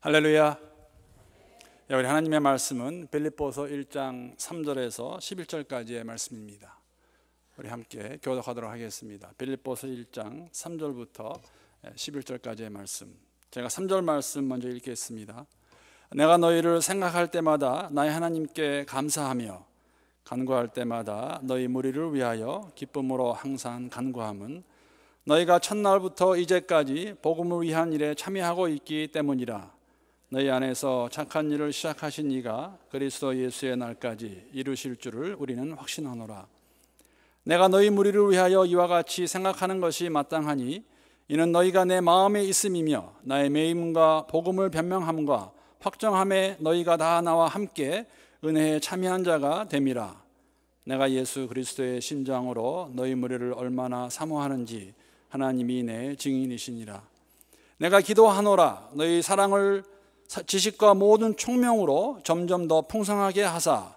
할렐루야. 우리 하나님의 말씀은 빌립보서 1장 3절에서 11절까지의 말씀입니다. 우리 함께 교독하도록 하겠습니다. 빌립보서 1장 3절부터 11절까지의 예, 말씀. 제가 3절 말씀 먼저 읽겠습니다. 내가 너희를 생각할 때마다 나의 하나님께 감사하며 간구할 때마다 너희 무리를 위하여 기쁨으로 항상 간구함은 너희가 첫날부터 이제까지 복음을 위한 일에 참여하고 있기 때문이라. 너희 안에서 착한 일을 시작하신 이가 그리스도 예수의 날까지 이루실 줄을 우리는 확신하노라. 내가 너희 무리를 위하여 이와 같이 생각하는 것이 마땅하니 이는 너희가 내 마음에 있음이며 나의 매임과 복음을 변명함과 확정함에 너희가 다 나와 함께 은혜에 참여한 자가 됨이라. 내가 예수 그리스도의 심장으로 너희 무리를 얼마나 사모하는지 하나님이 내 증인이시니라. 내가 기도하노라 너희 사랑을 지식과 모든 총명으로 점점 더 풍성하게 하사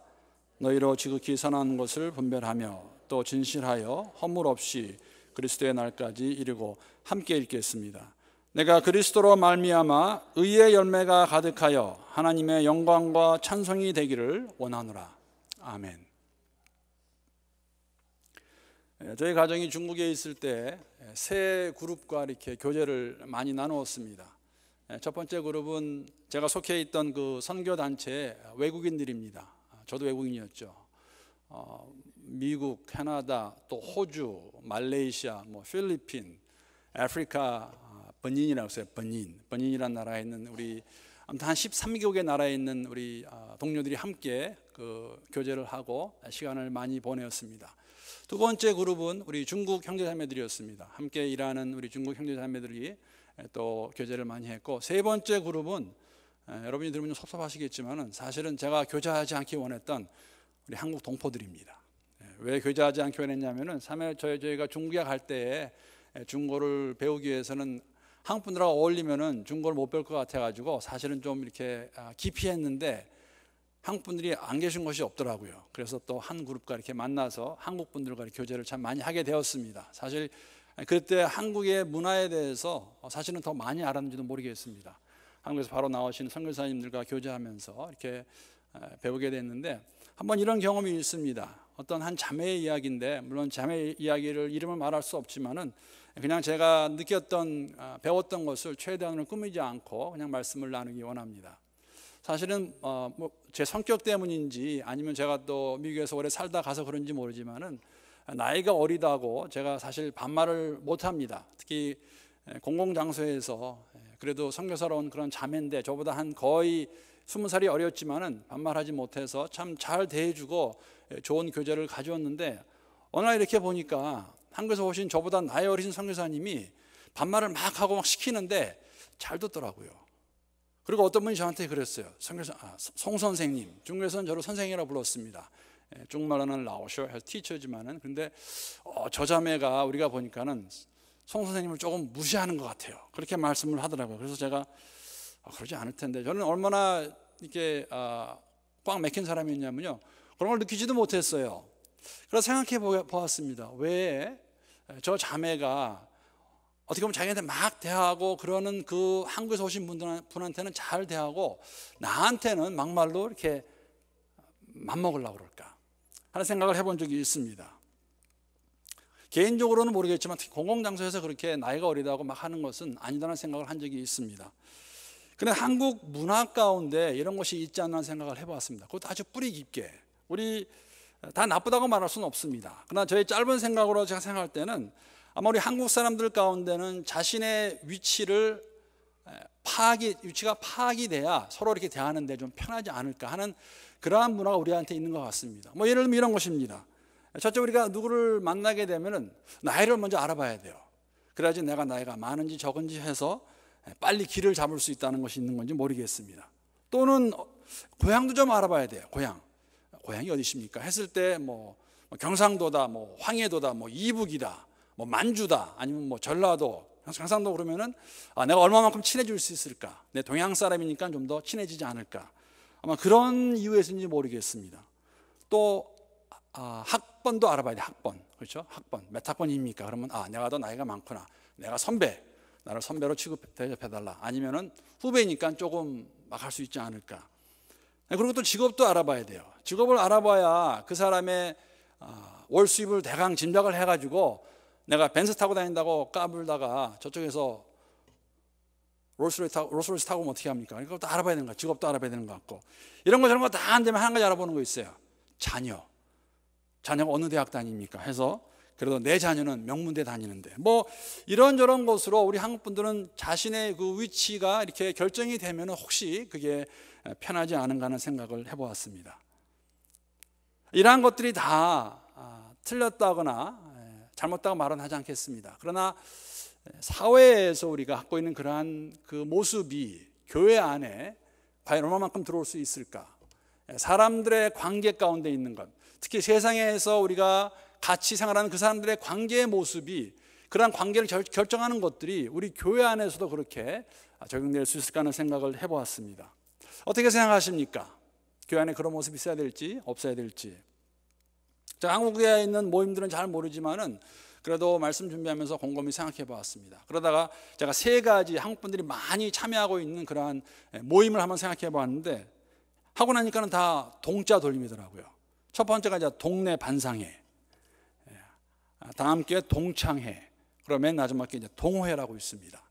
너희로 지극히 선한 것을 분별하며 또 진실하여 허물 없이 그리스도의 날까지 이르고 함께 읽겠습니다. 내가 그리스도로 말미암아 의의 열매가 가득하여 하나님의 영광과 찬송이 되기를 원하노라. 아멘. 예, 저희 가정이 중국에 있을 때 세 그룹과 이렇게 교제를 많이 나누었습니다. 예, 첫 번째 그룹은 제가 속해 있던 그 선교 단체 외국인들입니다. 저도 외국인이었죠. 어, 미국, 캐나다, 또 호주, 말레이시아, 뭐 필리핀, 아프리카 아, 번인이라고 써요. 번인, 번인이란 나라에 있는 우리 아무튼 한 13개국의 나라에 있는 우리 아, 동료들이 함께 그 교제를 하고 시간을 많이 보내었습니다. 두 번째 그룹은 우리 중국 형제자매들이었습니다. 함께 일하는 우리 중국 형제자매들이 또 교제를 많이 했고 세 번째 그룹은 여러분이 들으면 섭섭하시겠지만 사실은 제가 교제하지 않기 원했던 우리 한국 동포들입니다. 왜 교제하지 않기 원했냐면은 삼회 저희 저희가 중국에 갈 때에 중고를 배우기 위해서는 한국 분들하고 어울리면은 중고를 못볼것 같아가지고 사실은 좀 이렇게 아, 깊이 했는데 한국 분들이 안 계신 곳이 없더라고요. 그래서 또 한 그룹과 이렇게 만나서 한국 분들과 교제를 참 많이 하게 되었습니다. 사실 그때 한국의 문화에 대해서 사실은 더 많이 알았는지도 모르겠습니다. 한국에서 바로 나오신 선교사님들과 교제하면서 이렇게 배우게 됐는데 한번 이런 경험이 있습니다. 어떤 한 자매의 이야기인데 물론 자매 이야기를 이름을 말할 수 없지만은 그냥 제가 느꼈던 아, 배웠던 것을 최대한으로 꾸미지 않고 그냥 말씀을 나누기 원합니다. 사실은 어, 뭐제 성격 때문인지 아니면 제가 또 미국에서 오래 살다 가서 그런지 모르지만은 나이가 어리다고 제가 사실 반말을 못 합니다. 특히 예, 공공장소에서 예, 그래도 선교사로 온 그런 자매인데 저보다 한 거의 스무 살이 어렸지만은 반말하지 못해서 참 잘 대해주고 예, 좋은 교제를 가져왔는데 어느 날 이렇게 보니까 한국에서 오신 저보다 나이 어리신 선교사님이 반말을 막 하고 막 시키는데 잘 듣더라고요. 그리고 어떤 분이 저한테 그랬어요. 선교사, 아, 송 선생님, 중국에서는 저를 선생이라 불렀습니다. 중말로는 예, 라오쇼 해서 티처지만은 근데 어, 저 자매가 우리가 보니까는 송 선생님을 조금 무시하는 것 같아요. 그렇게 말씀을 하더라고요. 그래서 제가 어, 그러지 않을 텐데 저는 얼마나 이렇게 어, 꽉 맥힌 사람이었냐면요. 그런 걸 느끼지도 못했어요. 그래서 생각해 보았습니다. 왜 저 자매가 어떻게 보면 자기한테 막 대하고 그러는 그 한국에서 오신 분한테는 잘 대하고 나한테는 막말로 이렇게 맘먹으려고 그럴까? 하는 생각을 해본 적이 있습니다. 개인적으로는 모르겠지만 공공장소에서 그렇게 나이가 어리다고 막 하는 것은 아니다는 생각을 한 적이 있습니다. 근데 한국 문화 가운데 이런 것이 있지 않나 생각을 해봤습니다. 그것도 아주 뿌리 깊게. 우리 다 나쁘다고 말할 수는 없습니다. 그러나 저의 짧은 생각으로 제가 생각할 때는 아마 우리 한국 사람들 가운데는 자신의 위치를 파악이 위치가 파악이 돼야 서로 이렇게 대하는데 좀 편하지 않을까 하는 그러한 문화가 우리한테 있는 것 같습니다. 뭐 예를 들면 이런 것입니다. 첫째 우리가 누구를 만나게 되면은 나이를 먼저 알아봐야 돼요. 그래야지 내가 나이가 많은지 적은지 해서 빨리 길을 잡을 수 있다는 것이 있는 건지 모르겠습니다. 또는 고향도 좀 알아봐야 돼요. 고향. 고향이 어디십니까? 했을 때뭐 뭐 경상도다, 뭐 황해도다, 뭐 이북이다, 뭐 만주다, 아니면 뭐 전라도, 상상도그러면은 아, 내가 얼마만큼 친해질 수 있을까? 내 동양 사람이니까 좀 더 친해지지 않을까? 아마 그런 이유에서인지 모르겠습니다. 또 아, 학번도 알아봐야 돼. 학번 그렇죠? 학번 몇 학번입니까? 그러면 아 내가 더 나이가 많구나. 내가 선배 나를 선배로 취급 대접해달라. 아니면은 후배니까 조금 막 할 수 있지 않을까? 네, 그리고 또 직업도 알아봐야 돼요. 직업을 알아봐야 그 사람의 아, 월 수입을 대강 짐작을 해가지고 내가 벤츠 타고 다닌다고 까불다가 저쪽에서 롤스로이스 타고, 롤스로이스 타고 어떻게 합니까? 그것도 알아봐야 되는 거야. 직업도 알아봐야 되는 것 같고. 이런 거 저런 거 다 안 되면 한 가지 알아보는 거 있어요. 자녀. 자녀가 어느 대학 다닙니까? 해서 그래도 내 자녀는 명문대 다니는데 뭐 이런저런 것으로 우리 한국 분들은 자신의 그 위치가 이렇게 결정이 되면 혹시 그게 편하지 않은가 하는 생각을 해보았습니다. 이러한 것들이 다 아, 틀렸다거나 잘못다고 말은 하지 않겠습니다. 그러나 사회에서 우리가 갖고 있는 그러한 그 모습이 교회 안에 과연 얼마만큼 들어올 수 있을까? 사람들의 관계 가운데 있는 것, 특히 세상에서 우리가 같이 생활하는 그 사람들의 관계의 모습이 그러한 관계를 결, 정하는 것들이 우리 교회 안에서도 그렇게 적용될 수 있을까 하는 생각을 해보았습니다. 어떻게 생각하십니까? 교회 안에 그런 모습이 있어야 될지 없어야 될지. 제 한국에 있는 모임들은 잘 모르지만은 그래도 말씀 준비하면서 곰곰이 생각해 보았습니다. 그러다가 제가 세 가지 한국 분들이 많이 참여하고 있는 그러한 예, 모임을 한번 생각해 보았는데 하고 나니까는 다 동자 돌림이더라고요. 첫 번째가 이제 동네 반상회. 예, 아, 다 함께 동창회. 그러면 마지막에 이제 동호회라고 있습니다.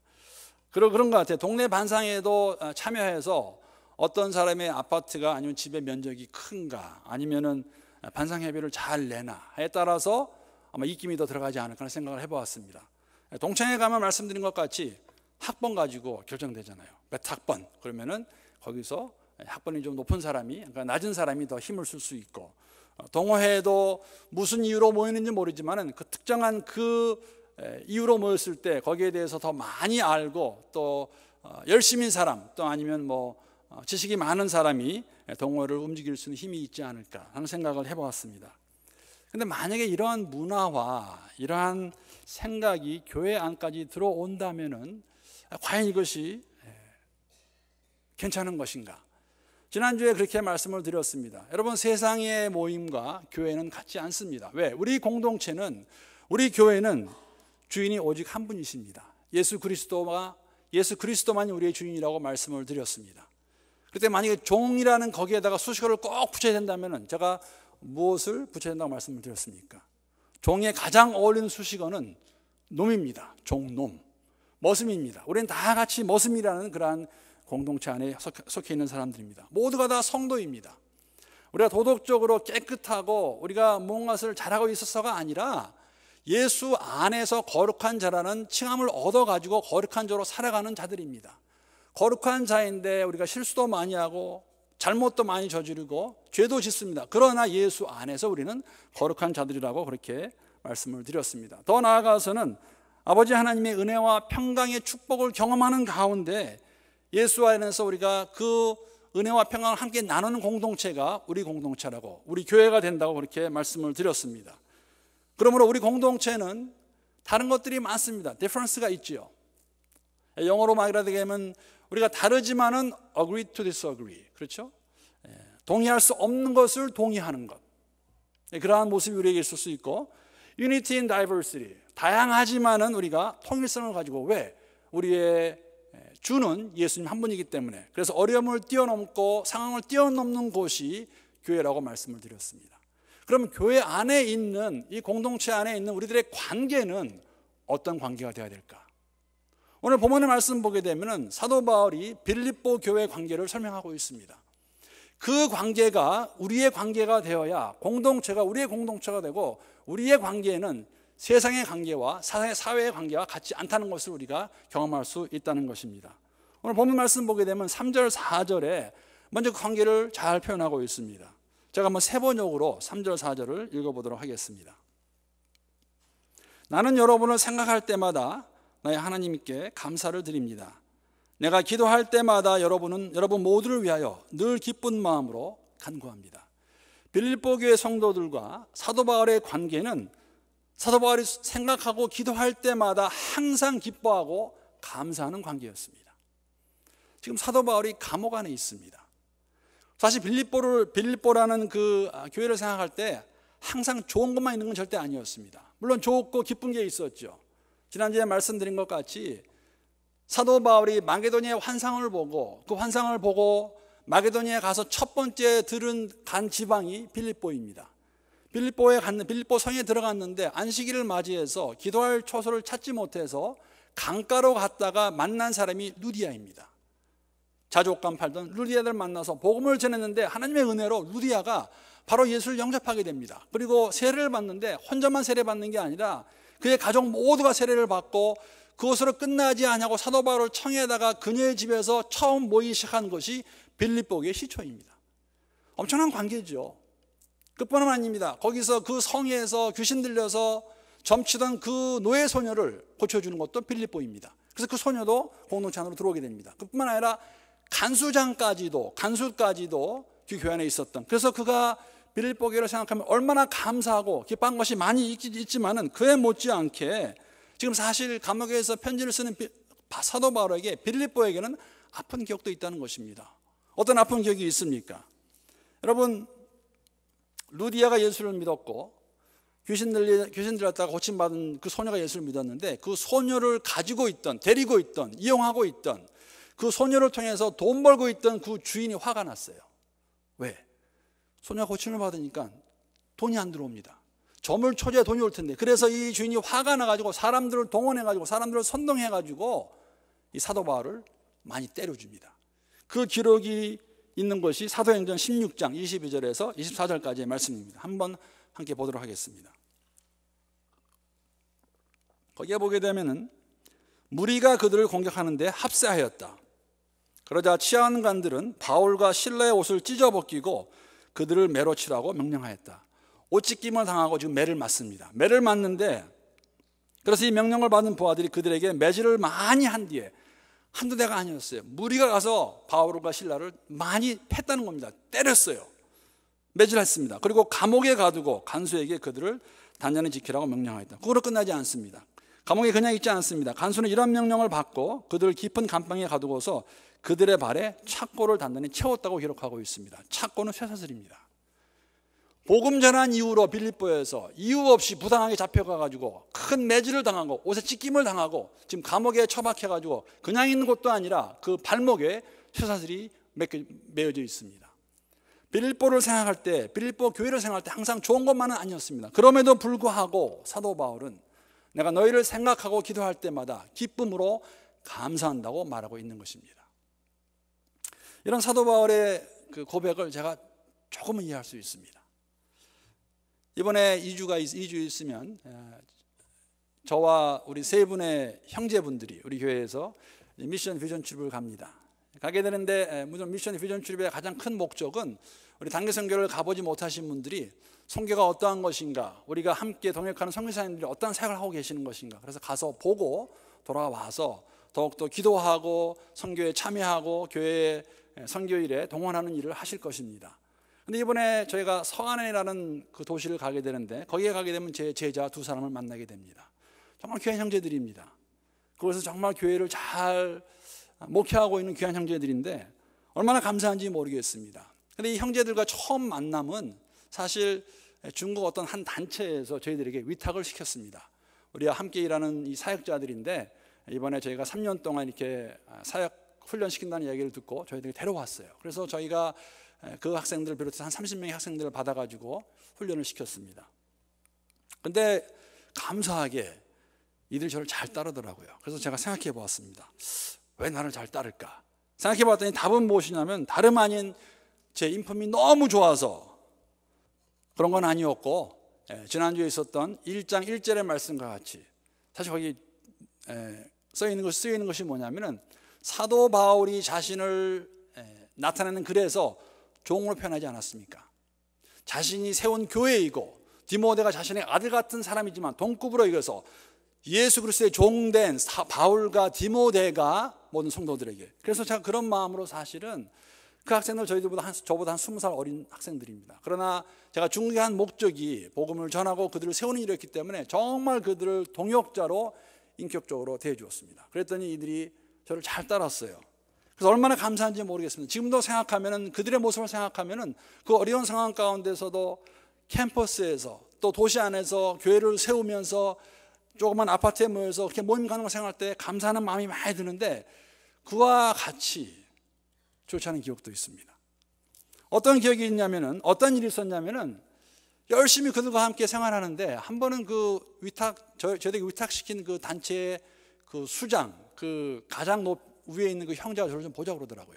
그러 그런 것 같아요. 동네 반상회에도 아, 참여해서 어떤 사람의 아파트가 아니면 집의 면적이 큰가 아니면은 반상회비를 잘 내나에 따라서 아마 입김이 더 들어가지 않을까 생각을 해보았습니다. 예, 동창회 가면 말씀드린 것 같이 학번 가지고 결정되잖아요. 몇 그러니까 학번 그러면은 거기서 학번이 좀 높은 사람이 그러니까 낮은 사람이 더 힘을 쓸 수 있고 어, 동호회도 무슨 이유로 모이는지 모르지만은 그 특정한 그 이유로 모였을 때 거기에 대해서 더 많이 알고 또 어, 열심인 사람 또 아니면 뭐 어, 지식이 많은 사람이 동호회를 움직일 수 있는 힘이 있지 않을까 하는 생각을 해보았습니다. 근데 만약에 이러한 문화와 이러한 생각이 교회 안까지 들어온다면은 과연 이것이 예, 괜찮은 것인가? 지난주에 그렇게 말씀을 드렸습니다. 여러분 세상의 모임과 교회는 같지 않습니다. 왜? 우리 공동체는 우리 교회는 주인이 오직 한 분이십니다. 예수 그리스도가 예수 그리스도만이 우리의 주인이라고 말씀을 드렸습니다. 그때 만약에 종이라는 거기에다가 수식어를 꼭 붙여야 된다면 제가 무엇을 붙여야 된다고 말씀을 드렸습니까? 종에 가장 어울리는 수식어는 놈입니다. 종놈. 머슴입니다. 우리는 다 같이 머슴이라는 그러한 공동체 안에 속해 있는 사람들입니다. 모두가 다 성도입니다. 우리가 도덕적으로 깨끗하고 우리가 무언가를 잘하고 있어서가 아니라 예수 안에서 거룩한 자라는 칭함을 얻어가지고 거룩한 자로 살아가는 자들입니다. 거룩한 자인데 우리가 실수도 많이 하고 잘못도 많이 저지르고 죄도 짓습니다. 그러나 예수 안에서 우리는 거룩한 자들이라고 그렇게 말씀을 드렸습니다. 더 나아가서는 아버지 하나님의 은혜와 평강의 축복을 경험하는 가운데 예수 안에서 우리가 그 은혜와 평강을 함께 나누는 공동체가 우리 공동체라고 우리 교회가 된다고 그렇게 말씀을 드렸습니다. 그러므로 우리 공동체는 다른 것들이 많습니다. 디퍼런스가 있지요. 영어로 말하게 되면 우리가 다르지만은 agree to disagree. 그렇죠? 예, 동의할 수 없는 것을 동의하는 것. 예, 그러한 모습이 우리에게 있을 수 있고, unity in diversity. 다양하지만은 우리가 통일성을 가지고 왜? 우리의 예, 주는 예수님 한 분이기 때문에. 그래서 어려움을 뛰어넘고 상황을 뛰어넘는 곳이 교회라고 말씀을 드렸습니다. 그럼 교회 안에 있는, 이 공동체 안에 있는 우리들의 관계는 어떤 관계가 되어야 될까? 오늘 본문의 말씀 보게 되면 사도 바울이 빌립보 교회 관계를 설명하고 있습니다. 그 관계가 우리의 관계가 되어야 공동체가 우리의 공동체가 되고 우리의 관계는 세상의 관계와 사회의 관계와 같지 않다는 것을 우리가 경험할 수 있다는 것입니다. 오늘 본문 말씀 보게 되면 3절 4절에 먼저 그 관계를 잘 표현하고 있습니다. 제가 한번 세번역으로 3절 4절을 읽어보도록 하겠습니다. 나는 여러분을 생각할 때마다 나의 하나님께 감사를 드립니다. 내가 기도할 때마다 여러분은 여러분 모두를 위하여 늘 기쁜 마음으로 간구합니다. 빌립보 교회 성도들과 사도 바울의 관계는 사도 바울이 생각하고 기도할 때마다 항상 기뻐하고 감사하는 관계였습니다. 지금 사도 바울이 감옥 안에 있습니다. 사실 빌립보를 빌립보라는 그 아, 교회를 생각할 때 항상 좋은 것만 있는 건 절대 아니었습니다. 물론 좋고 기쁜 게 있었죠. 지난주에 말씀드린 것 같이 사도 바울이 마게도니의 환상을 보고 그 환상을 보고 마게도니에 가서 첫 번째 들은 간 지방이 빌립보입니다. 빌립보에 갔는 빌립보 성에 들어갔는데 안식일을 맞이해서 기도할 초소를 찾지 못해서 강가로 갔다가 만난 사람이 루디아입니다. 자족감 팔던 루디아를 만나서 복음을 전했는데 하나님의 은혜로 루디아가 바로 예수를 영접하게 됩니다. 그리고 세례를 받는데 혼자만 세례 받는 게 아니라 그의 가족 모두가 세례를 받고 그것으로 끝나지 않냐고 사도 바울을 청해다가 그녀의 집에서 처음 모이기 시작한 것이 빌립보기의 시초입니다. 엄청난 관계죠. 끝뿐만 아닙니다. 거기서 그 성에서 귀신 들려서 점치던 그 노예 소녀를 고쳐주는 것도 빌립보입니다. 그래서 그 소녀도 공동체 안으로 들어오게 됩니다. 그뿐만 아니라 간수장까지도 간수까지도 그 교회 안에 있었던. 그래서 그가 빌립보기로 생각하면 얼마나 감사하고 기뻐한 것이 많이 있지만은 그에 못지않게 지금 사실 감옥에서 편지를 쓰는 사도 바울에게 빌립보에게는 아픈 기억도 있다는 것입니다. 어떤 아픈 기억이 있습니까? 여러분 루디아가 예수를 믿었고 귀신 들리 귀신 들렸다가 고침 받은 그 소녀가 예수를 믿었는데 그 소녀를 가지고 있던 데리고 있던 이용하고 있던 그 소녀를 통해서 돈 벌고 있던 그 주인이 화가 났어요. 왜? 소녀 고침을 받으니까 돈이 안 들어옵니다. 점을 초제 돈이 올 텐데. 그래서 이 주인이 화가 나가지고 사람들을 동원해가지고 사람들을 선동해가지고 이 사도 바울을 많이 때려줍니다. 그 기록이 있는 것이 사도행전 16장 22절에서 24절까지의 말씀입니다. 한번 함께 보도록 하겠습니다. 거기에 보게 되면은 무리가 그들을 공격하는데 합세하였다. 그러자 치안관들은 바울과 신라의 옷을 찢어벗기고 그들을 매로 치라고 명령하였다. 옷찢기만 당하고 지금 매를 맞습니다. 매를 맞는데 그래서 이 명령을 받은 부하들이 그들에게 매질을 많이 한 뒤에 한두 대가 아니었어요. 무리가 가서 바울과 신라를 많이 팼다는 겁니다. 때렸어요. 매질했습니다. 그리고 감옥에 가두고 간수에게 그들을 단연히 지키라고 명령하였다. 그걸로 끝나지 않습니다. 감옥에 그냥 있지 않습니다. 간수는 이런 명령을 받고 그들을 깊은 감방에 가두고서 그들의 발에 착고를 단단히 채웠다고 기록하고 있습니다. 착고는 쇠사슬입니다. 복음 전한 이후로 빌립보에서 이유 없이 부당하게 잡혀가가지고 큰 매질을 당하고 옷에 찢김을 당하고 지금 감옥에 처박혀가지고 그냥 있는 것도 아니라 그 발목에 쇠사슬이 매어져 있습니다. 빌립보를 생각할 때 빌립보 교회를 생각할 때 항상 좋은 것만은 아니었습니다. 그럼에도 불구하고 사도 바울은 내가 너희를 생각하고 기도할 때마다 기쁨으로 감사한다고 말하고 있는 것입니다. 이런 사도 바울의 그 고백을 제가 조금은 이해할 수 있습니다. 이번에 2주가 2주 있으면 예, 저와 우리 세 분의 형제분들이 우리 교회에서 미션 비전 출입을 갑니다. 가게 되는데 예, 무슨 미션 비전 출입의 가장 큰 목적은 우리 단계 선교를 가보지 못하신 분들이 선교가 어떠한 것인가, 우리가 함께 동역하는 선교사님들이 어떠 생각을 하고 계시는 것인가. 그래서 가서 보고 돌아와서 더욱더 기도하고 선교에 참여하고 교회에 예, 선교일에 동원하는 일을 하실 것입니다. 근데 이번에 저희가 서안에라는 그 도시를 가게 되는데 거기에 가게 되면 제 제자 두 사람을 만나게 됩니다. 정말 귀한 형제들입니다. 그것은 정말 교회를 잘 목회하고 있는 귀한 형제들인데 얼마나 감사한지 모르겠습니다. 근데 이 형제들과 처음 만남은 사실 중국 어떤 한 단체에서 저희들에게 위탁을 시켰습니다. 우리와 함께 일하는 이 사역자들인데 이번에 저희가 3년 동안 이렇게 사역 훈련시킨다는 얘기를 듣고 저희들이 데려왔어요. 그래서 저희가 그 학생들을 비롯해서 한 30명의 학생들을 받아가지고 훈련을 시켰습니다. 근데 감사하게 이들 저를 잘 따르더라고요. 그래서 제가 생각해 보았습니다. 왜 나를 잘 따를까? 생각해 봤더니 답은 무엇이냐면 다름 아닌 제 인품이 너무 좋아서 그런 건 아니었고 지난주에 있었던 1장 1절의 말씀과 같이 사실 거기 써 있는 것이 쓰여 있는 것이 뭐냐면은 사도 바울이 자신을 예, 나타내는 글에서 종으로 표현하지 않았습니까? 자신이 세운 교회이고 디모데가 자신의 아들 같은 사람이지만 동급으로 이어서 예수 그리스도의 종된 바울과 디모데가 모든 성도들에게 그래서 제가 그런 마음으로 사실은 그 학생들 저희들보다 한, 저보다 한 20살 어린 학생들입니다. 그러나 제가 중요한 목적이 복음을 전하고 그들을 세우는 일이었기 때문에 정말 그들을 동역자로 인격적으로 대해 주었습니다. 그랬더니 이들이 저를 잘 따랐어요. 그래서 얼마나 감사한지 모르겠습니다. 지금도 생각하면 그들의 모습을 생각하면그 어려운 상황 가운데서도 캠퍼스에서 또 도시 안에서 교회를 세우면서 조그만 아파트에 모여서 그렇게 모임 가는 걸 생각할 때 감사하는 마음이 많이 드는데 그와 같이 좋지 않은 기억도 있습니다. 어떤 기억이 있냐면은 어떤 일이 있었냐면은 열심히 그들과 함께 생활하는데 한 번은 그 위탁 저, 저에게 위탁시킨 그 단체의 그 수장 그 가장 높, 위에 있는 그형제가 저를 좀 보자고 그러더라고요.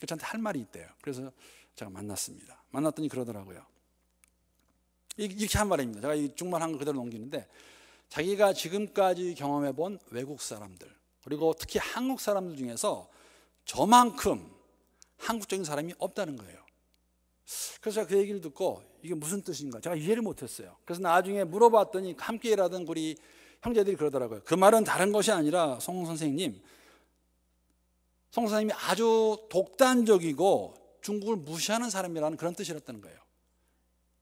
그 저한테 할 말이 있대요. 그래서 제가 만났습니다. 만났더니 그러더라고요. 이렇게 한 말입니다. 제가 이 중만 한거 그대로 넘기는데 자기가 지금까지 경험해 본 외국 사람들 그리고 특히 한국 사람들 중에서 저만큼 한국적인 사람이 없다는 거예요. 그래서 제가 그 얘기를 듣고 이게 무슨 뜻인가 제가 이해를 못했어요. 그래서 나중에 물어봤더니 함께 일하던 우리 형제들이 그러더라고요. 그 말은 다른 것이 아니라 송 선생님, 송 선생님이 아주 독단적이고 중국을 무시하는 사람이라는 그런 뜻이었다는 거예요.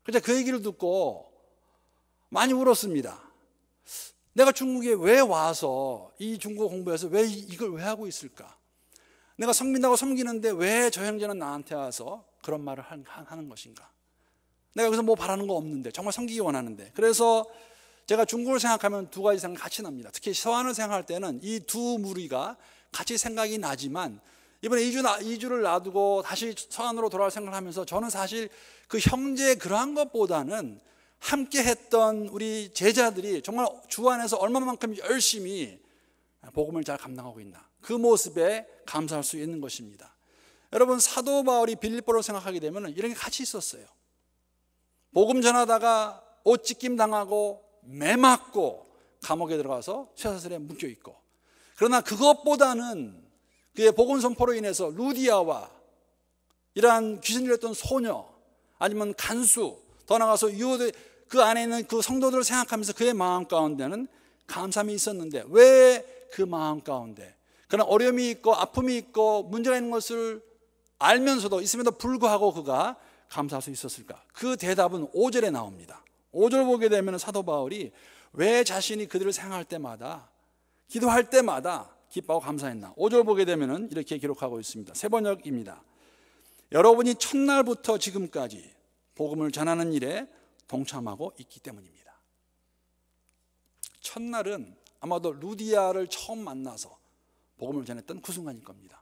그래서 그 얘기를 듣고 많이 울었습니다. 내가 중국에 왜 와서 이 중국어 공부해서 왜 이걸 왜 하고 있을까? 내가 성민다고 섬기는데 왜 저 형제는 나한테 와서 그런 말을 하는 것인가? 내가 여기서뭐 바라는 거 없는데 정말 섬기기 원하는데 그래서 제가 중국을 생각하면 두 가지 생각 같이 납니다. 특히 서한을 생각할 때는 이 두 무리가 같이 생각이 나지만 이번에 이주 2주를 놔두고 다시 서한으로 돌아올 생각을 하면서 저는 사실 그 형제의 그러한 것보다는 함께 했던 우리 제자들이 정말 주 안에서 얼마만큼 열심히 복음을 잘 감당하고 있나 그 모습에 감사할 수 있는 것입니다. 여러분 사도 바울이 빌립보로 생각하게 되면 이런 게 같이 있었어요. 복음 전하다가 옷 찢김 당하고 매맞고 감옥에 들어가서 쇠사슬에 묶여 있고 그러나 그것보다는 그의 복음 선포로 인해서 루디아와 이러한 귀신이었던 소녀 아니면 간수 더 나가서 유호대 그 안에 있는 그 성도들을 생각하면서 그의 마음 가운데는 감사함이 있었는데 왜 그 마음 가운데 그런 어려움이 있고 아픔이 있고 문제가 있는 것을 알면서도 있음에도 불구하고 그가 감사할 수 있었을까? 그 대답은 5절에 나옵니다. 5절 보게 되면 사도 바울이 왜 자신이 그들을 생각할 때마다 기도할 때마다 기뻐하고 감사했나 5절 보게 되면 이렇게 기록하고 있습니다 세번역입니다 여러분이 첫날부터 지금까지 복음을 전하는 일에 동참하고 있기 때문입니다 첫날은 아마도 루디아를 처음 만나서 복음을 전했던 그 순간일 겁니다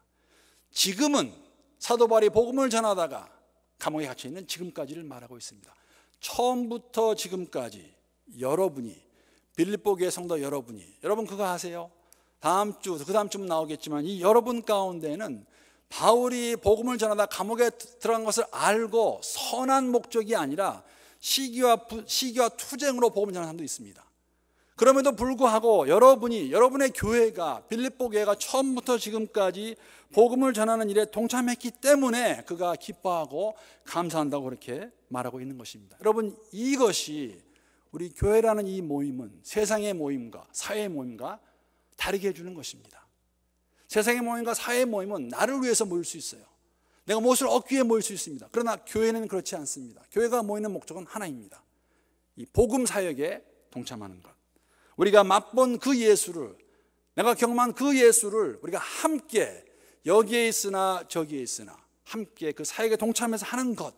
지금은 사도바울이 복음을 전하다가 감옥에 갇혀 있는 지금까지를 말하고 있습니다. 처음부터 지금까지 여러분이 빌립보교의 성도 여러분이 여러분 그거 아세요? 다음 주, 그 다음 주면 나오겠지만 이 여러분 가운데는 바울이 복음을 전하다 감옥에 들어간 것을 알고 선한 목적이 아니라 시기와, 시기와 투쟁으로 복음을 전하는 사람도 있습니다. 그럼에도 불구하고 여러분이 여러분의 교회가 빌립보 교회가 처음부터 지금까지 복음을 전하는 일에 동참했기 때문에 그가 기뻐하고 감사한다고 그렇게 말하고 있는 것입니다. 여러분 이것이 우리 교회라는 이 모임은 세상의 모임과 사회의 모임과 다르게 해주는 것입니다. 세상의 모임과 사회의 모임은 나를 위해서 모일 수 있어요. 내가 무엇을 얻기 위해 모일 수 있습니다. 그러나 교회는 그렇지 않습니다. 교회가 모이는 목적은 하나입니다. 이 복음 사역에 동참하는 것. 우리가 맛본 그 예수를 내가 경험한 그 예수를 우리가 함께 여기에 있으나 저기에 있으나 함께 그 사역에 동참해서 하는 것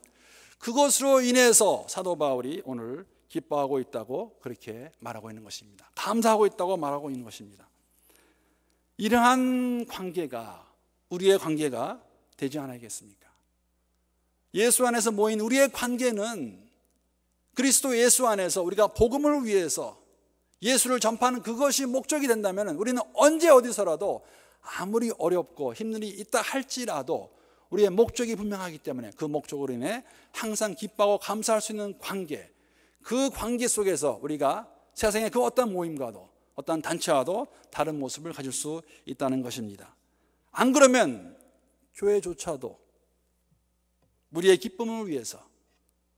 그것으로 인해서 사도 바울이 오늘 기뻐하고 있다고 그렇게 말하고 있는 것입니다. 감사하고 있다고 말하고 있는 것입니다. 이러한 관계가 우리의 관계가 되지 않겠습니까 예수 안에서 모인 우리의 관계는 그리스도 예수 안에서 우리가 복음을 위해서 예수를 전파하는 그것이 목적이 된다면 우리는 언제 어디서라도 아무리 어렵고 힘든 일이 있다 할지라도 우리의 목적이 분명하기 때문에 그 목적으로 인해 항상 기뻐하고 감사할 수 있는 관계 그 관계 속에서 우리가 세상의 그 어떤 모임과도 어떤 단체와도 다른 모습을 가질 수 있다는 것입니다. 안 그러면 교회조차도 우리의 기쁨을 위해서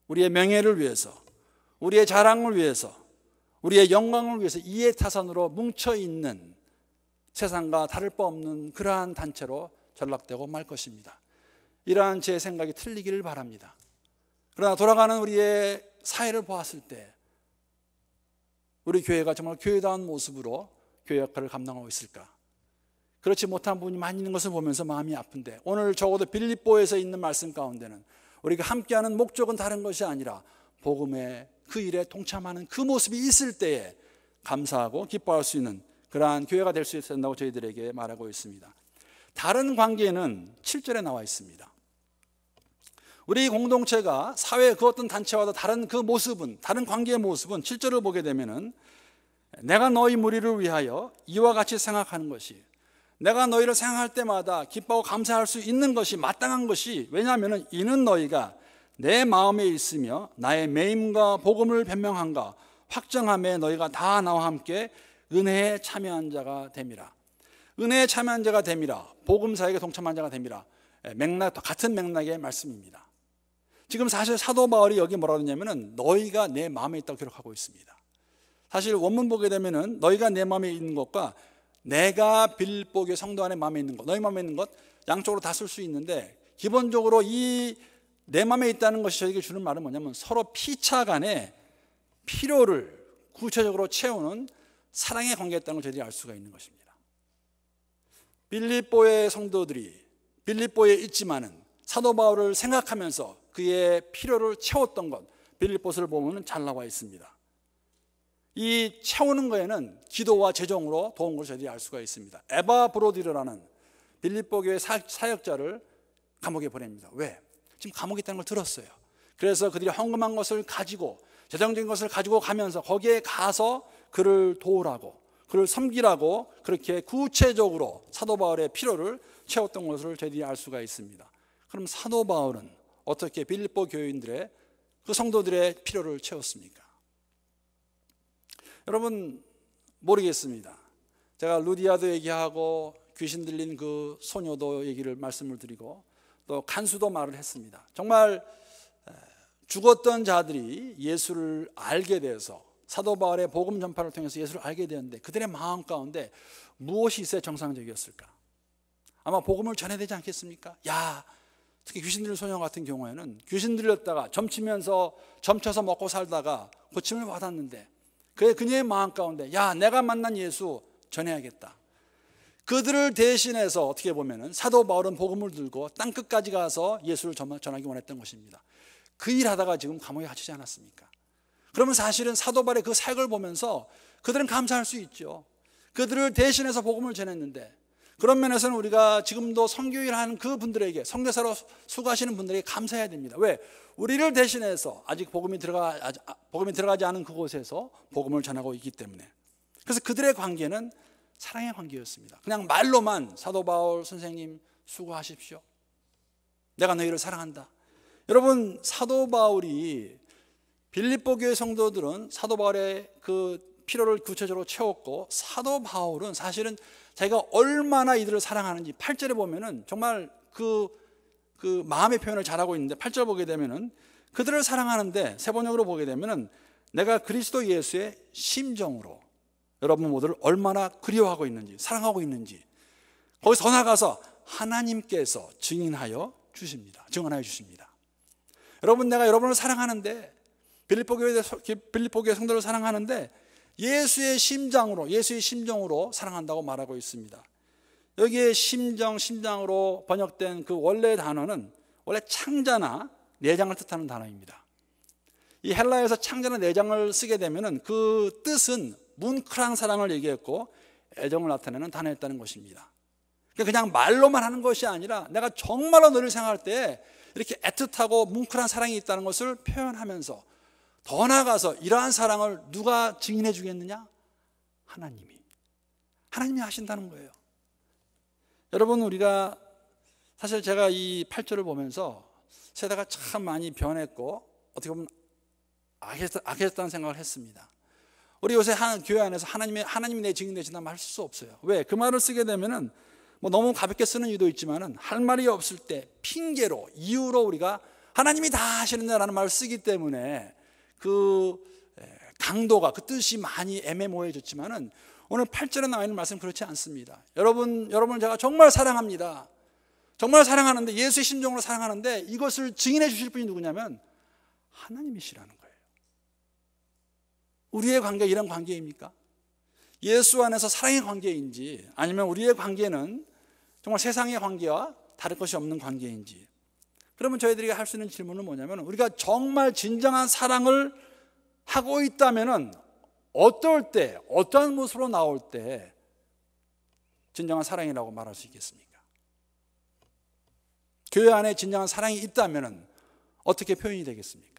우리의 명예를 위해서 우리의 자랑을 위해서 우리의 영광을 위해서 이해타산으로 뭉쳐있는 세상과 다를 바 없는 그러한 단체로 전락되고 말 것입니다. 이러한 제 생각이 틀리기를 바랍니다. 그러나 돌아가는 우리의 사회를 보았을 때 우리 교회가 정말 교회다운 모습으로 교회 역할을 감당하고 있을까? 그렇지 못한 분이 많이 있는 것을 보면서 마음이 아픈데 오늘 적어도 빌립보에서 있는 말씀 가운데는 우리가 함께하는 목적은 다른 것이 아니라 복음의 그 일에 동참하는 그 모습이 있을 때에 감사하고 기뻐할 수 있는 그러한 교회가 될 수있었야다고 저희들에게 말하고 있습니다. 다른 관계는 7절에 나와 있습니다. 우리 공동체가 사회 그 어떤 단체와도 다른 그 모습은 다른 관계의 모습은 7절을 보게 되면은 내가 너희 무리를 위하여 이와 같이 생각하는 것이 내가 너희를 생각할 때마다 기뻐하고 감사할 수 있는 것이 마땅한 것이 왜냐하면 이는 너희가 내 마음에 있으며 나의 매임과 복음을 변명한가 확정함에 너희가 다 나와 함께 은혜에 참여한 자가 됨이라. 은혜에 참여한 자가 됨이라. 복음 사역에 동참한 자가 됨이라. 예, 맥락 같은 맥락의 말씀입니다. 지금 사실 사도 바울이 여기 뭐라 그러냐면은 너희가 내 마음에 있다고 기록하고 있습니다. 사실 원문 보게 되면은 너희가 내 마음에 있는 것과 내가 빌보의 성도 안에 마음에 있는 것, 너희 마음에 있는 것 양쪽으로 다 쓸 수 있는데 기본적으로 이내 마음에 있다는 것이 저에게 주는 말은 뭐냐면 서로 피차 간에 필요를 구체적으로 채우는 사랑의 관계였다는 걸 저희들이 알 수가 있는 것입니다. 빌립보의 성도들이 빌립보에 있지만은 사도 바울을 생각하면서 그의 필요를 채웠던 것 빌립보서를 보면 잘 나와 있습니다. 이 채우는 거에는 기도와 재정으로 도운 걸 저희들이 알 수가 있습니다. 에바 브로디르라는 빌립보 교회 사역자를 감옥에 보냅니다. 왜? 지금 감옥에 있다는 걸 들었어요. 그래서 그들이 헌금한 것을 가지고 재정적인 것을 가지고 가면서 거기에 가서 그를 도우라고 그를 섬기라고 그렇게 구체적으로 사도 바울의 필요를 채웠던 것을 저희들이 알 수가 있습니다. 그럼 사도 바울은 어떻게 빌립보 교인들의 그 성도들의 필요를 채웠습니까? 여러분 모르겠습니다. 제가 루디아도 얘기하고 귀신 들린 그 소녀도 얘기를 말씀을 드리고 또 간수도 말을 했습니다. 정말 죽었던 자들이 예수를 알게 돼서 사도 바울의 복음 전파를 통해서 예수를 알게 되었는데 그들의 마음 가운데 무엇이 있어야 정상적이었을까? 아마 복음을 전해야 되지 않겠습니까? 야, 특히 귀신들 소녀 같은 경우에는 귀신 들렸다가 점치면서 점쳐서 먹고 살다가 고침을 받았는데 그의 그녀의 마음 가운데 야, 내가 만난 예수 전해야겠다. 그들을 대신해서 어떻게 보면은 사도 바울은 복음을 들고 땅 끝까지 가서 예수를 전하기 원했던 것입니다. 그 일하다가 지금 감옥에 갇히지 않았습니까? 그러면 사실은 사도 바울의 그 사역을 보면서 그들은 감사할 수 있죠. 그들을 대신해서 복음을 전했는데 그런 면에서는 우리가 지금도 성교일 하는 그 분들에게 성교사로 수고하시는 분들에게 감사해야 됩니다. 왜? 우리를 대신해서 아직 복음이 들어가 아, 복음이 들어가지 않은 그곳에서 복음을 전하고 있기 때문에. 그래서 그들의 관계는 사랑의 관계였습니다. 그냥 말로만 사도 바울 선생님 수고하십시오. 내가 너희를 사랑한다. 여러분 사도 바울이 빌립보 교회 성도들은 사도 바울의 그 필요를 구체적으로 채웠고 사도 바울은 사실은 자기가 얼마나 이들을 사랑하는지 8절에 보면은 정말 그, 그 마음의 표현을 잘하고 있는데 8절 보게 되면은 그들을 사랑하는데 세번역으로 보게 되면은 내가 그리스도 예수의 심정으로 여러분 모두를 얼마나 그리워하고 있는지, 사랑하고 있는지, 거기서 더 나가서 하나님께서 증인하여 주십니다. 증언하여 주십니다. 여러분, 내가 여러분을 사랑하는데, 빌리포교의 성도를 사랑하는데, 예수의 심장으로, 예수의 심정으로 사랑한다고 말하고 있습니다. 여기에 심정, 심장으로 번역된 그 원래 단어는 원래 창자나 내장을 뜻하는 단어입니다. 이 헬라에서 창자나 내장을 쓰게 되면그 뜻은 뭉클한 사랑을 얘기했고 애정을 나타내는 단어였다는 것입니다. 그러니까 그냥 말로만 하는 것이 아니라 내가 정말로 너를 생각할 때 이렇게 애틋하고 뭉클한 사랑이 있다는 것을 표현하면서 더 나아가서 이러한 사랑을 누가 증인해 주겠느냐? 하나님이. 하나님이 하신다는 거예요. 여러분, 우리가 사실 제가 이 8절을 보면서 세대가 참 많이 변했고 어떻게 보면 악했다는 생각을 했습니다. 우리 요새 한, 교회 안에서 하나님의 하나님이 내 증인 되신다 말할 수 없어요. 왜? 그 말을 쓰게 되면은 뭐 너무 가볍게 쓰는 이유도 있지만은 할 말이 없을 때 핑계로 이유로 우리가 하나님이 다 하시는데라는 말을 쓰기 때문에 그 강도가 그 뜻이 많이 애매모호해졌지만은 오늘 8절에 나와 있는 말씀 그렇지 않습니다. 여러분 여러분 제가 정말 사랑합니다. 정말 사랑하는데 예수의 심정으로 사랑하는데 이것을 증인해 주실 분이 누구냐면 하나님이시라는 우리의 관계 이런 관계입니까? 예수 안에서 사랑의 관계인지 아니면 우리의 관계는 정말 세상의 관계와 다를 것이 없는 관계인지 그러면 저희들이 할 수 있는 질문은 뭐냐면 우리가 정말 진정한 사랑을 하고 있다면 어떨 때 어떠한 모습으로 나올 때 진정한 사랑이라고 말할 수 있겠습니까? 교회 안에 진정한 사랑이 있다면 어떻게 표현이 되겠습니까?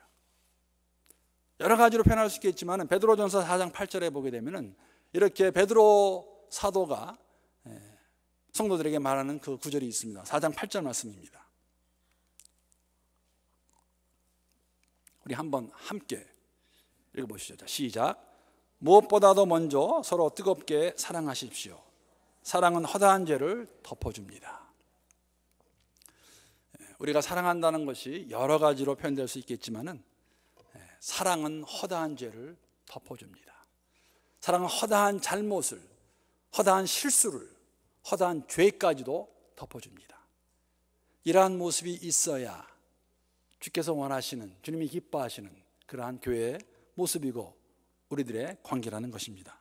여러 가지로 표현할 수 있겠지만 베드로전서 4장 8절에 보게 되면 이렇게 베드로 사도가 예, 성도들에게 말하는 그 구절이 있습니다. 4장 8절 말씀입니다. 우리 한번 함께 읽어보시죠. 자, 시작. 무엇보다도 먼저 서로 뜨겁게 사랑하십시오. 사랑은 허다한 죄를 덮어줍니다. 예, 우리가 사랑한다는 것이 여러 가지로 표현될 수 있겠지만은 사랑은 허다한 죄를 덮어줍니다. 사랑은 허다한 잘못을, 허다한 실수를, 허다한 죄까지도 덮어줍니다. 이러한 모습이 있어야 주께서 원하시는, 주님이 기뻐하시는 그러한 교회의 모습이고 우리들의 관계라는 것입니다.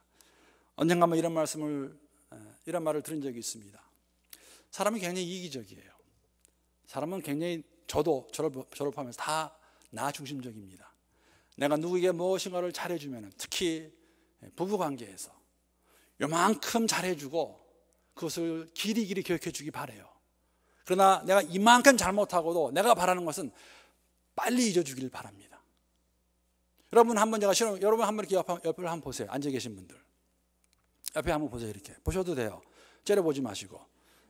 언젠가 한 이런 말씀을, 어, 이런 말을 들은 적이 있습니다. 사람이 굉장히 이기적이에요. 사람은 굉장히 저도 졸업, 졸업하면서 다 나 중심적입니다. 내가 누구에게 무엇인가를 잘해주면 특히 부부관계에서 요만큼 잘해주고 그것을 길이 길이 교육해주기 바래요. 그러나 내가 이만큼 잘못하고도 내가 바라는 것은 빨리 잊어주길 바랍니다. 여러분 한번 제가 실험, 여러분 한번 이렇게 옆, 옆을 한번 보세요. 앉아 계신 분들. 옆에 한번 보세요. 이렇게. 보셔도 돼요. 째려보지 마시고.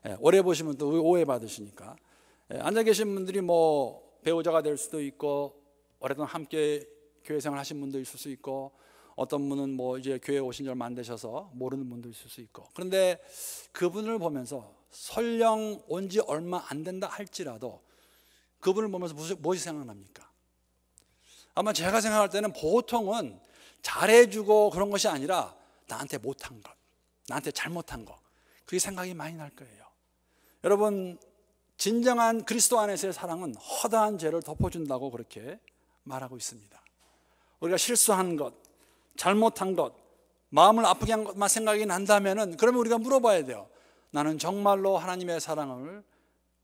예, 오래 보시면 또 오해 받으시니까. 예, 앉아 계신 분들이 뭐 배우자가 될 수도 있고, 오래동안 함께 교회 생활 하신 분도 있을 수 있고 어떤 분은 뭐 이제 교회 오신 지 얼마 안 되셔서 모르는 분도 있을 수 있고 그런데 그분을 보면서 설령 온지 얼마 안 된다 할지라도 그분을 보면서 무슨 무엇이 생각납니까? 아마 제가 생각할 때는 보통은 잘해주고 그런 것이 아니라 나한테 못한 것, 나한테 잘못한 것 그게 생각이 많이 날 거예요. 여러분 진정한 그리스도 안에서의 사랑은 허다한 죄를 덮어준다고 그렇게 말하고 있습니다. 우리가 실수한 것, 잘못한 것, 마음을 아프게 한 것만 생각이 난다면은 그러면 우리가 물어봐야 돼요. 나는 정말로 하나님의 사랑을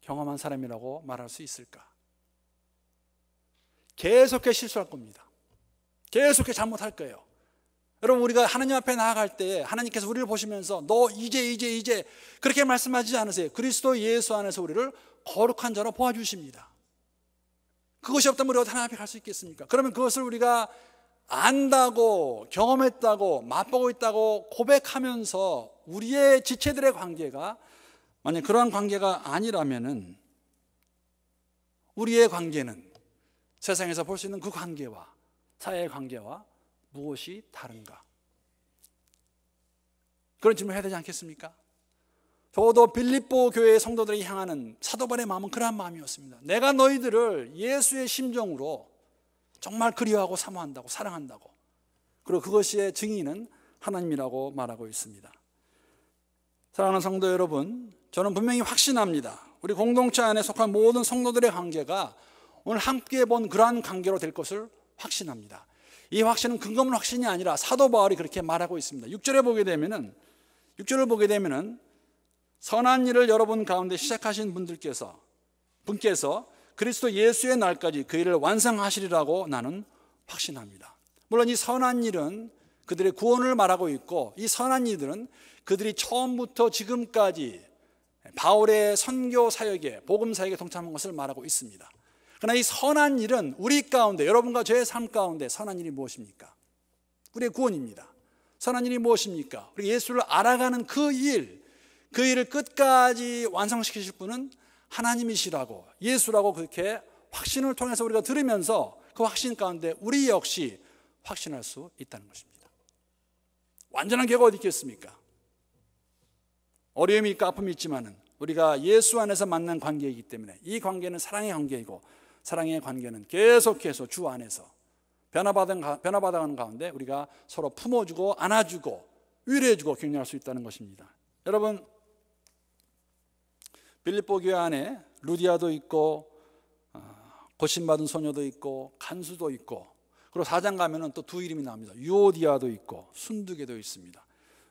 경험한 사람이라고 말할 수 있을까? 계속해 실수할 겁니다. 계속해 잘못할 거예요. 여러분 우리가 하나님 앞에 나아갈 때 하나님께서 우리를 보시면서 너 이제 이제 이제 그렇게 말씀하지 않으세요. 그리스도 예수 안에서 우리를 거룩한 자로 보아 주십니다. 그것이 없다면 우리가 하나님 앞에 갈 수 있겠습니까? 그러면 그것을 우리가 안다고 경험했다고 맛보고 있다고 고백하면서 우리의 지체들의 관계가 만약 그러한 관계가 아니라면은 우리의 관계는 세상에서 볼 수 있는 그 관계와 사회의 관계와 무엇이 다른가? 그런 질문 해야 되지 않겠습니까? 저도 빌립보 교회의 성도들에게 향하는 사도발의 마음은 그러한 마음이었습니다. 내가 너희들을 예수의 심정으로 정말 그리워하고 사모한다고 사랑한다고. 그리고 그것의 증인은 하나님이라고 말하고 있습니다. 사랑하는 성도 여러분, 저는 분명히 확신합니다. 우리 공동체 안에 속한 모든 성도들의 관계가 오늘 함께 본 그러한 관계로 될 것을 확신합니다. 이 확신은 근거문 확신이 아니라 사도 바울이 그렇게 말하고 있습니다. 6절에 보게 되면은 6절을 보게 되면은 선한 일을 여러분 가운데 시작하신 분들께서 분께서 그리스도 예수의 날까지 그 일을 완성하시리라고 나는 확신합니다. 물론 이 선한 일은 그들의 구원을 말하고 있고 이 선한 일들은 그들이 처음부터 지금까지 바울의 선교 사역에 복음 사역에 동참한 것을 말하고 있습니다. 그러나 이 선한 일은 우리 가운데 여러분과 저의 삶 가운데 선한 일이 무엇입니까? 우리의 구원입니다. 선한 일이 무엇입니까? 우리 예수를 알아가는 그 일, 그 일을 끝까지 완성시키실 분은 하나님이시라고 예수라고 그렇게 확신을 통해서 우리가 들으면서 그 확신 가운데 우리 역시 확신할 수 있다는 것입니다. 완전한 개가 어디 있겠습니까? 어려움이 있고 아픔이 있지만은 우리가 예수 안에서 만난 관계이기 때문에 이 관계는 사랑의 관계이고 사랑의 관계는 계속해서 주 안에서 변화받은, 변화받아가는 가운데 우리가 서로 품어주고 안아주고 위로해주고 격려할 수 있다는 것입니다. 여러분 빌립보 교회 안에 루디아도 있고 어, 고신받은 소녀도 있고 간수도 있고 그리고 사장 가면은 또 두 이름이 나옵니다. 유오디아도 있고 순두개도 있습니다.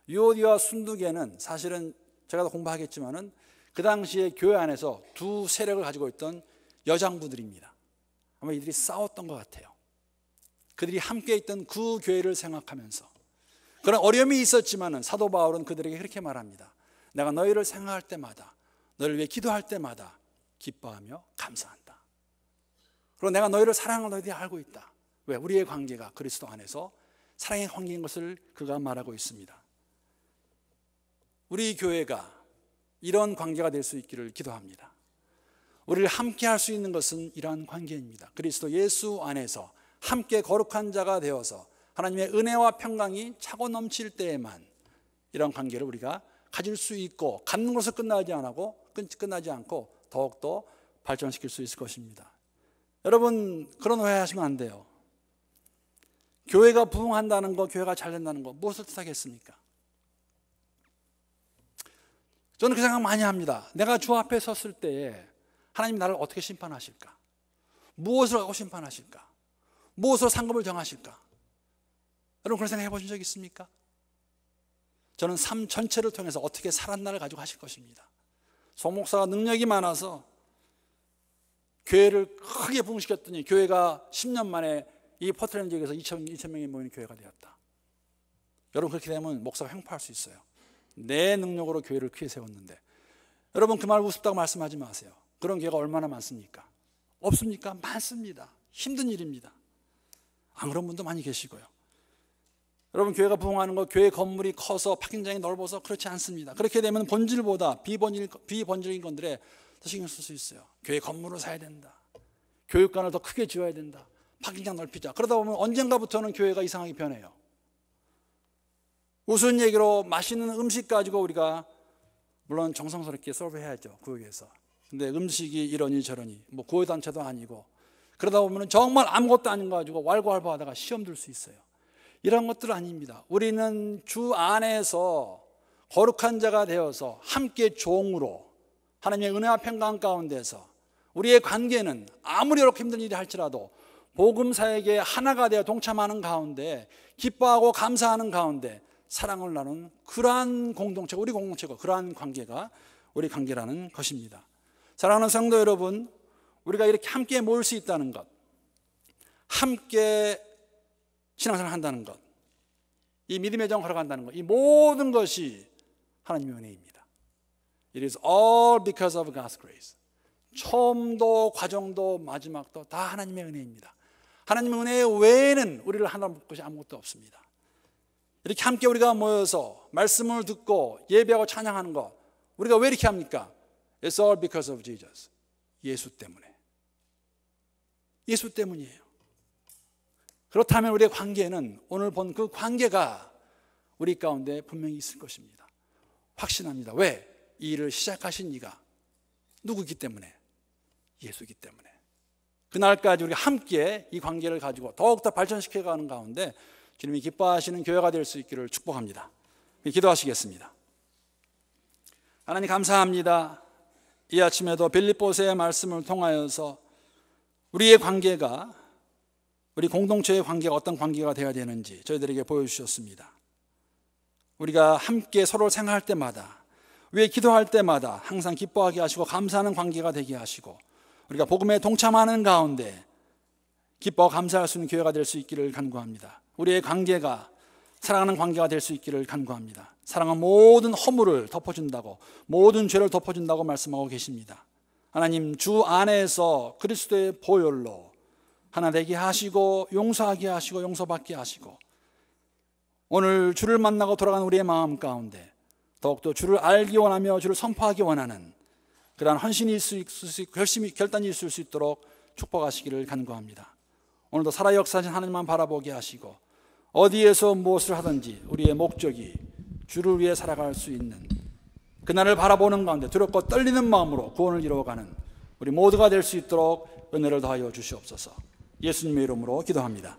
유오디아 순두개는 사실은 제가 공부하겠지만은 그 당시에 교회 안에서 두 세력을 가지고 있던 여장부들입니다. 아마 이들이 싸웠던 것 같아요. 그들이 함께 있던 그 교회를 생각하면서 그런 어려움이 있었지만은 사도 바울은 그들에게 그렇게 말합니다. 내가 너희를 생각할 때마다 너를 위해 기도할 때마다 기뻐하며 감사한다. 그리고 내가 너희를 사랑하는 너희들이 알고 있다. 왜? 우리의 관계가 그리스도 안에서 사랑의 관계인 것을 그가 말하고 있습니다. 우리 교회가 이런 관계가 될 수 있기를 기도합니다. 우리를 함께 할 수 있는 것은 이러한 관계입니다. 그리스도 예수 안에서 함께 거룩한 자가 되어서 하나님의 은혜와 평강이 차고 넘칠 때에만 이런 관계를 우리가 가질 수 있고 갖는 것을 끝나지 않고 끝나지 않고 더욱더 발전시킬 수 있을 것입니다. 여러분, 그런 오해하시면 안 돼요. 교회가 부흥한다는 거, 교회가 잘 된다는 거, 무엇을 뜻하겠습니까? 저는 그 생각 많이 합니다. 내가 주 앞에 섰을 때에 하나님 나를 어떻게 심판하실까? 무엇을 갖고 심판하실까? 무엇으로 상금을 정하실까? 여러분 그런 생각 해보신 적 있습니까? 저는 삶 전체를 통해서 어떻게 살았나를 가지고 하실 것입니다. 송목사가 능력이 많아서 교회를 크게 부흥시켰더니 교회가 10년 만에 이 포트랜드 지역에서 2천 2천 명이 모이는 교회가 되었다. 여러분 그렇게 되면 목사가 횡포할 수 있어요. 내 능력으로 교회를 크게 세웠는데 여러분 그말 우습다고 말씀하지 마세요. 그런 교회가 얼마나 많습니까? 없습니까? 많습니다. 힘든 일입니다. 안 그런 분도 많이 계시고요. 여러분 교회가 부흥하는 거 교회 건물이 커서 파킹장이 넓어서 그렇지 않습니다. 그렇게 되면 본질보다 비본질 비본질인 건들에 더 신경 쓸 수 있어요. 교회 건물을 사야 된다. 교육관을 더 크게 지어야 된다. 파킹장 넓히자. 그러다 보면 언젠가부터는 교회가 이상하게 변해요. 우스 얘기로 맛있는 음식 가지고 우리가 물론 정성스럽게 서브해야죠 구역에서. 근데 음식이 이러니 저러니 뭐 구호단체도 아니고 그러다 보면 정말 아무것도 아닌 거 가지고 왈가왈부하다가 시험 들 수 있어요. 이런 것들 아닙니다. 우리는 주 안에서 거룩한 자가 되어서 함께 종으로 하나님의 은혜와 평강 가운데서 우리의 관계는 아무리 어렵게 힘든 일이 할지라도 복음사에게 하나가 되어 동참하는 가운데 기뻐하고 감사하는 가운데 사랑을 나눈 그러한 공동체, 우리 공동체고 그러한 관계가 우리 관계라는 것입니다. 사랑하는 성도 여러분, 우리가 이렇게 함께 모일 수 있다는 것, 함께 신앙생활 한다는 것, 이 믿음의 정 걸어간다는 것, 이 모든 것이 하나님의 은혜입니다. It is all because of God's grace. 처음도 과정도 마지막도 다 하나님의 은혜입니다. 하나님의 은혜 외에는 우리를 하나 볼 것이 아무것도 없습니다. 이렇게 함께 우리가 모여서 말씀을 듣고 예배하고 찬양하는 것 우리가 왜 이렇게 합니까? It's all because of Jesus. 예수 때문에. 예수 때문이에요. 그렇다면 우리의 관계는 오늘 본 그 관계가 우리 가운데 분명히 있을 것입니다. 확신합니다. 왜? 이 일을 시작하신 이가 누구기 때문에? 예수기 때문에. 그날까지 우리가 함께 이 관계를 가지고 더욱더 발전시켜가는 가운데 주님이 기뻐하시는 교회가 될 수 있기를 축복합니다. 기도하시겠습니다. 하나님 감사합니다. 이 아침에도 빌립보세의 말씀을 통하여서 우리의 관계가 우리 공동체의 관계가 어떤 관계가 되어야 되는지 저희들에게 보여주셨습니다. 우리가 함께 서로 생각할 때마다 왜 기도할 때마다 항상 기뻐하게 하시고 감사하는 관계가 되게 하시고 우리가 복음에 동참하는 가운데 기뻐 감사할 수 있는 교회가 될 수 있기를 간구합니다. 우리의 관계가 사랑하는 관계가 될 수 있기를 간구합니다. 사랑은 모든 허물을 덮어준다고 모든 죄를 덮어준다고 말씀하고 계십니다. 하나님 주 안에서 그리스도의 보혈로 하나 되게 하시고 용서하게 하시고 용서받게 하시고 오늘 주를 만나고 돌아간 우리의 마음 가운데 더욱더 주를 알기 원하며 주를 선포하기 원하는 그러한 헌신이 있을 수 있고 결심이 결단이 있을 수 있도록 축복하시기를 간구합니다. 오늘도 살아 역사하신 하나님만 바라보게 하시고 어디에서 무엇을 하든지 우리의 목적이 주를 위해 살아갈 수 있는 그날을 바라보는 가운데 두렵고 떨리는 마음으로 구원을 이루어가는 우리 모두가 될 수 있도록 은혜를 더하여 주시옵소서. 예수님의 이름으로 기도합니다.